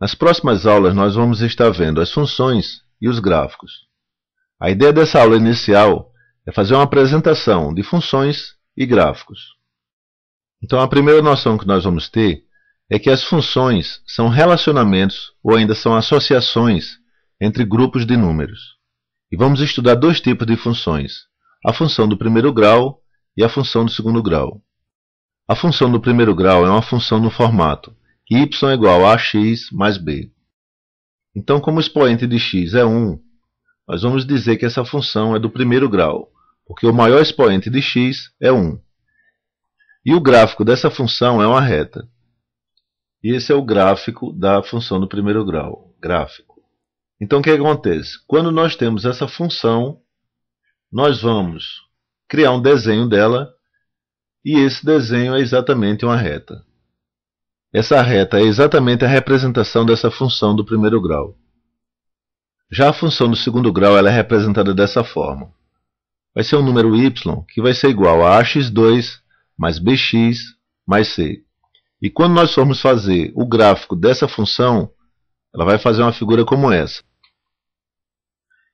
Nas próximas aulas, nós vamos estar vendo as funções e os gráficos. A ideia dessa aula inicial é fazer uma apresentação de funções e gráficos. Então, a primeira noção que nós vamos ter é que as funções são relacionamentos ou ainda são associações entre grupos de números. E vamos estudar dois tipos de funções, a função do primeiro grau e a função do segundo grau. A função do primeiro grau é uma função no formato y igual a x mais b. Então, como o expoente de x é 1, nós vamos dizer que essa função é do primeiro grau, porque o maior expoente de x é 1. E o gráfico dessa função é uma reta. E esse é o gráfico da função do primeiro grau, gráfico. Então, o que acontece? Quando nós temos essa função, nós vamos criar um desenho dela, e esse desenho é exatamente uma reta. Essa reta é exatamente a representação dessa função do primeiro grau. Já a função do segundo grau ela é representada dessa forma. Vai ser um número y que vai ser igual a ax2 mais bx mais c. E quando nós formos fazer o gráfico dessa função, ela vai fazer uma figura como essa.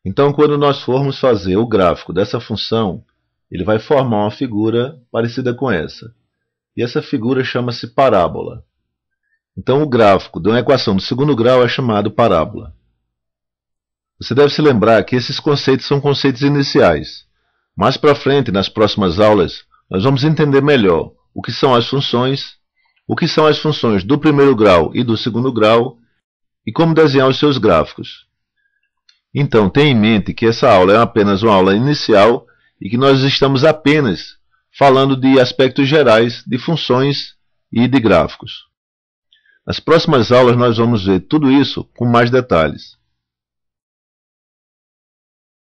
Então, quando nós formos fazer o gráfico dessa função, ele vai formar uma figura parecida com essa. E essa figura chama-se parábola. Então, o gráfico de uma equação do segundo grau é chamado parábola. Você deve se lembrar que esses conceitos são conceitos iniciais. Mais para frente, nas próximas aulas, nós vamos entender melhor o que são as funções, o que são as funções do primeiro grau e do segundo grau e como desenhar os seus gráficos. Então, tenha em mente que essa aula é apenas uma aula inicial e que nós estamos apenas falando de aspectos gerais de funções e de gráficos. Nas próximas aulas nós vamos ver tudo isso com mais detalhes.